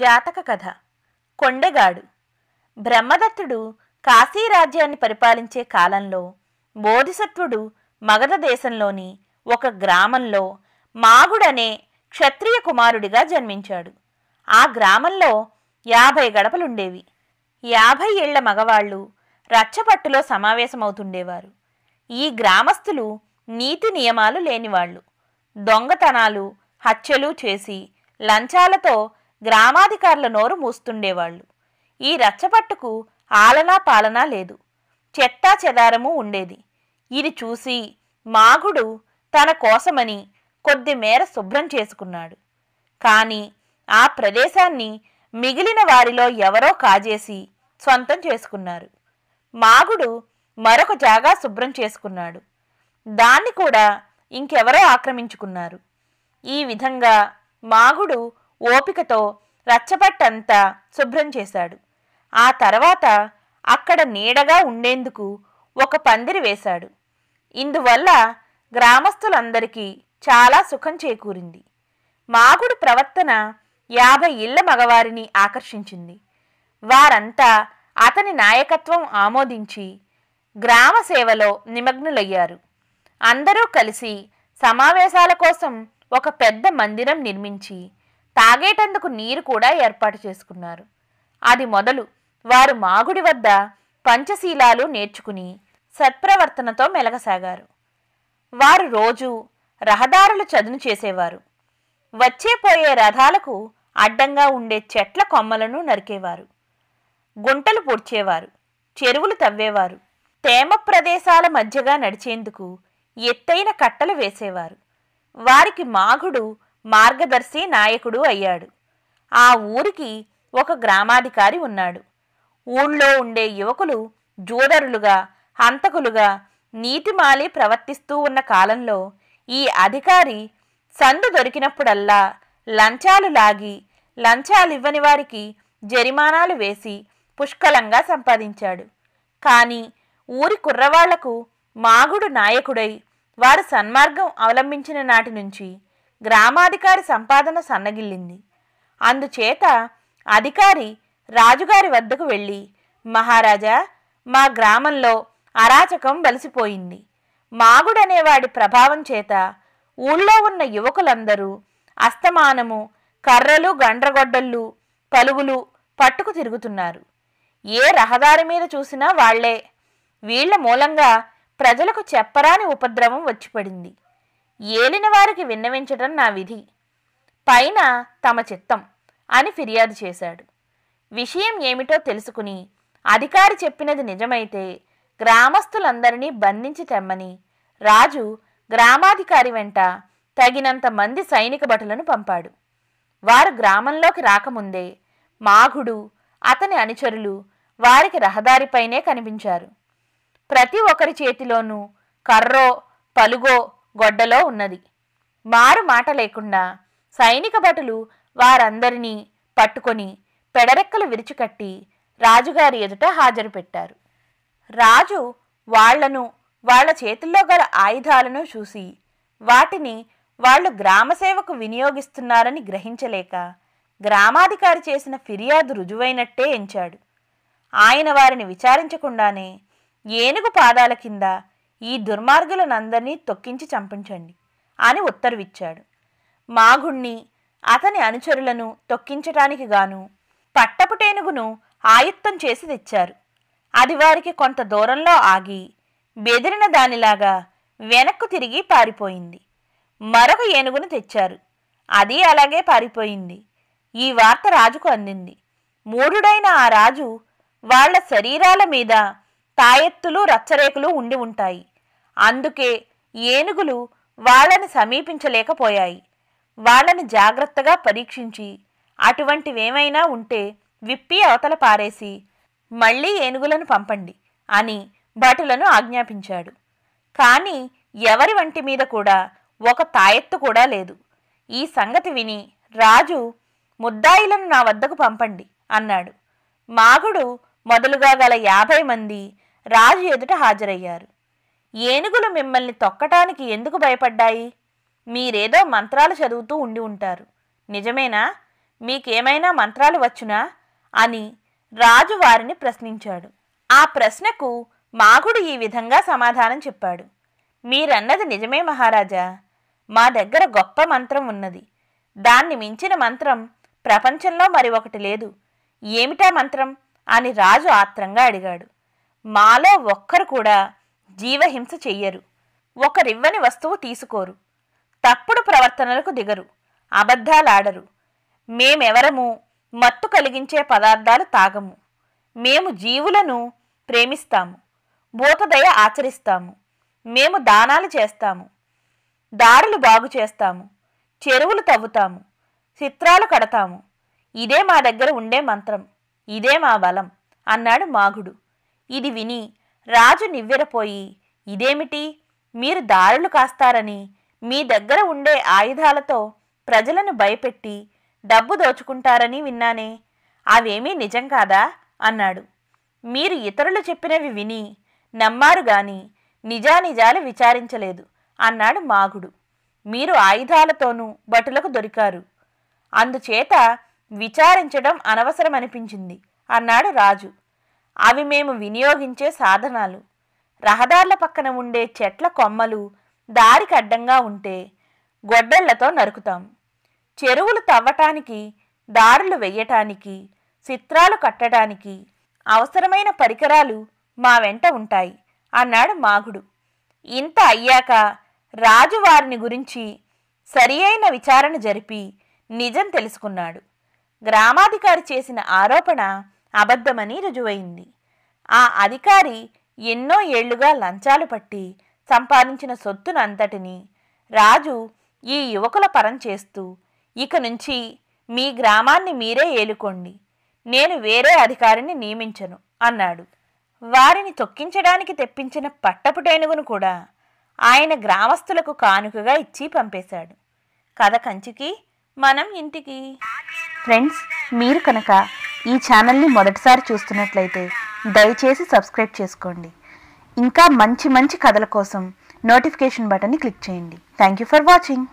జాతక కథ కొండగాడు బ్రహ్మదత్తుడు కాశీ రాజ్యాన్ని పరిపాలించే కాలంలో బోధిసత్వుడు మగధ దేశంలోని ఒక గ్రామంలో మాగుడనే క్షత్రియ కుమారుడిగా జన్మించాడు ఆ గ్రామంలో యాభై గడపలుండేవి యాభై ఏళ్ల మగవాళ్ళు రచ్చపట్టులో సమావేశమవుతుండేవారు ఈ గ్రామస్తులు నీతి నియమాలు లేనివాళ్ళు దొంగతనాలు హత్యలు చేసి లంచాలతో గ్రామాధికారుల నోరు మూస్తుండేవాళ్ళు ఈ రచ్చపట్టుకు ఆలనా పాలనా లేదు చెత్తా చెదారము ఉండేది ఇది చూసి మాగుడు తన కోసమని కొద్ది మేర శుభ్రం చేసుకున్నాడు కానీ ఆ ప్రదేశాన్ని మిగిలిన వారిలో ఎవరో కాజేసి సొంతం చేసుకున్నారు మాగుడు మరొక జాగా శుభ్రం చేసుకున్నాడు దాన్ని కూడా ఇంకెవరో ఆక్రమించుకున్నారు ఈ విధంగా మాగుడు ఓపికతో రచ్చబట్టంతా శుభ్రం చేశాడు ఆ తర్వాత అక్కడ నీడగా ఉండేందుకు ఒక పందిరి వేశాడు ఇందువల్ల గ్రామస్తులందరికీ చాలా సుఖం చేకూరింది మాగుడు ప్రవర్తన యాభై ఇళ్ల మగవారిని ఆకర్షించింది వారంతా అతని నాయకత్వం ఆమోదించి గ్రామ సేవలో నిమగ్నులయ్యారు అందరూ కలిసి సమావేశాల కోసం ఒక పెద్ద మందిరం నిర్మించి తాగేటందుకు నీరు కూడా ఏర్పాటు చేసుకున్నారు అది మొదలు వారు మాగుడి వద్ద పంచశీలాలు నేర్చుకుని సత్ప్రవర్తనతో మెలగసాగారు వారు రోజు రహదారులు చదును చేసేవారు వచ్చే పోయే రథాలకు అడ్డంగా ఉండే చెట్ల కొమ్మలను నరికేవారు గుంటలు పొడిచేవారు చెరువులు తవ్వేవారు తేమ ప్రదేశాల మధ్యగా నడిచేందుకు ఎత్తైన కట్టలు వేసేవారు వారికి మాగుడు మార్గదర్శి నాయకుడు అయ్యాడు ఆ ఊరికి ఒక గ్రామాధికారి ఉన్నాడు ఊళ్ళో ఉండే యువకులు జూదరులుగా హంతకులుగా నీతిమాలి ప్రవర్తిస్తూ ఉన్న కాలంలో ఈ అధికారి సందు దొరికినప్పుడల్లా లంచాలు లాగి లంచాలివ్వని వారికి జరిమానాలు వేసి పుష్కలంగా సంపాదించాడు కానీ ఊరి కుర్రవాళ్లకు మాగుడు నాయకుడై వారు సన్మార్గం అవలంబించిన నాటి నుంచి గ్రామాధికారి సంపాదన సన్నగిల్లింది అందుచేత అధికారి రాజుగారి వద్దకు వెళ్ళి మహారాజా మా గ్రామంలో అరాచకం బలిసిపోయింది మాగుడనేవాడి ప్రభావం చేత ఊళ్ళో ఉన్న యువకులందరూ అస్తమానము కర్రలు గండ్రగొడ్డళ్ళు పలుగులు పట్టుకు తిరుగుతున్నారు ఏ రహదారి మీద చూసినా వాళ్లే వీళ్ల మూలంగా ప్రజలకు చెప్పరాని ఉపద్రవం వచ్చిపడింది ఏలిన వారికి విన్నవించటం నా విధి పైన తమ చిత్తం అని ఫిర్యాదు చేశాడు విషయం ఏమిటో తెలుసుకుని అధికారి చెప్పినది నిజమైతే గ్రామస్తులందరినీ బంధించి తెమ్మని రాజు గ్రామాధికారి వెంట తగినంత మంది సైనిక భటులను పంపాడు వారు గ్రామంలోకి రాకముందే మాఘుడు అతని అనుచరులు వారికి రహదారిపైనే కనిపించారు ప్రతి ఒక్కరి చేతిలోనూ కర్రో పలుగో గొడ్డలో ఉన్నది మారు మాట లేకుండా సైనిక భటులు వారందరినీ పట్టుకొని పెడరెక్కలు విరిచికట్టి రాజుగారి ఎదుట హాజరు పెట్టారు రాజు వాళ్లను వాళ్ల చేతుల్లో గల ఆయుధాలను చూసి వాటిని వాళ్ళు గ్రామసేవకు వినియోగిస్తున్నారని గ్రహించలేక గ్రామాధికారి చేసిన ఫిర్యాదు రుజువైనట్టే ఎంచాడు ఆయన వారిని విచారించకుండానే ఏనుగు పాదాల కింద ఈ దుర్మార్గులనందరినీ తొక్కించి చంపించండి అని ఉత్తర్విచ్చాడు మాగుణ్ణి అతని అనుచరులను తొక్కించటానికి గాను పట్టపుటేనుగును ఆయుత్తం చేసి తెచ్చారు అది వారికి కొంత దూరంలో ఆగి బెదిరిన దానిలాగా వెనక్కు తిరిగి పారిపోయింది మరొక ఏనుగును తెచ్చారు అది అలాగే పారిపోయింది ఈ వార్త రాజుకు అందింది మూఢుడైన ఆ రాజు వాళ్ల శరీరాల మీద తాయెత్తులు రచ్చరేకులు ఉండి ఉంటాయి అందుకే ఏనుగులు వాళ్లను సమీపించలేకపోయాయి వాళ్ళని జాగ్రత్తగా పరీక్షించి అటువంటివేమైనా ఉంటే విప్పి అవతల పారేసి మళ్ళీ ఏనుగులను పంపండి అని భటులను ఆజ్ఞాపించాడు కానీ ఎవరి వంటి మీద కూడా ఒక తాయెత్తు కూడా లేదు ఈ సంగతి విని రాజు ముద్దాయిలను నా వద్దకు పంపండి అన్నాడు మాగుడు మొదలుగా గల యాభై మంది రాజు ఎదుట హాజరయ్యారు ఏనుగులు మిమ్మల్ని తొక్కటానికి ఎందుకు భయపడ్డాయి మీరేదో మంత్రాలు చదువుతూ ఉండి ఉంటారు నిజమేనా మీకేమైనా మంత్రాలు వచ్చునా అని రాజు వారిని ప్రశ్నించాడు ఆ ప్రశ్నకు మాగుడు ఈ విధంగా సమాధానం చెప్పాడు మీరన్నది నిజమే మహారాజా మా దగ్గర గొప్ప మంత్రం ఉన్నది దాన్ని మించిన మంత్రం ప్రపంచంలో మరి ఒకటి లేదు ఏమిటా మంత్రం అని రాజు ఆత్రంగా అడిగాడు మాలో ఒక్కరు కూడా జీవహింస చెయ్యరు ఒకరివ్వని వస్తువు తీసుకోరు తప్పుడు ప్రవర్తనలకు దిగరు అబద్ధాలాడరు మేమెవరము మత్తు కలిగించే పదార్థాలు తాగము మేము జీవులను ప్రేమిస్తాము భూతదయ ఆచరిస్తాము మేము దానాలు చేస్తాము దారులు బాగు చేస్తాము చెరువులు తవ్వుతాము చిత్రాలు కడతాము ఇదే మా దగ్గర ఉండే మంత్రం ఇదే మా బలం అన్నాడు మాగుడు ఇది విని రాజు నివ్వెరపోయి ఇదేమిటి మీరు దారులు కాస్తారని మీ దగ్గర ఉండే ఆయుధాలతో ప్రజలను భయపెట్టి డబ్బు దోచుకుంటారని విన్నానే అవేమీ నిజం కాదా అన్నాడు మీరు ఇతరులు చెప్పినవి విని నమ్మారు గాని నిజానిజాలు విచారించలేదు అన్నాడు మాగుడు మీరు ఆయుధాలతోనూ భటులకు దొరికారు అందుచేత విచారించడం అనవసరమనిపించింది అన్నాడు రాజు అవి మేము వినియోగించే సాధనాలు రహదారుల పక్కన ఉండే చెట్ల కొమ్మలు దారికి అడ్డంగా ఉంటే గొడ్డళ్లతో నరుకుతాం చెరువులు తవ్వటానికి దారులు వెయ్యటానికి చిత్రాలు కట్టడానికి అవసరమైన పరికరాలు మా వెంట ఉంటాయి అన్నాడు మాగుడు ఇంత అయ్యాక రాజు వారిని గురించి సరి అయిన విచారణ జరిపి నిజం తెలుసుకున్నాడు గ్రామాధికారి చేసిన ఆరోపణ అబద్ధమని రుజువైంది ఆ అధికారి ఎన్నో ఏళ్లుగా లంచాలు పట్టి సంపాదించిన సొత్తునంతటిని రాజు ఈ యువకుల పరం చేస్తూ ఇక నుంచి మీ గ్రామాన్ని మీరే ఏలుకోండి నేను వేరే అధికారిని నియమించను అన్నాడు వారిని తొక్కించడానికి తెప్పించిన పట్టపుటేనుగును కూడా ఆయన గ్రామస్తులకు కానుకగా ఇచ్చి పంపేశాడు కథ కంచికి మనం ఇంటికి ఫ్రెండ్స్ మీరు కనుక ఈ ఛానల్ని మొదటిసారి చూస్తున్నట్లయితే దయచేసి సబ్స్క్రైబ్ చేసుకోండి ఇంకా మంచి మంచి కథల కోసం నోటిఫికేషన్ బటన్ని క్లిక్ చేయండి థ్యాంక్ యూ ఫర్ వాచింగ్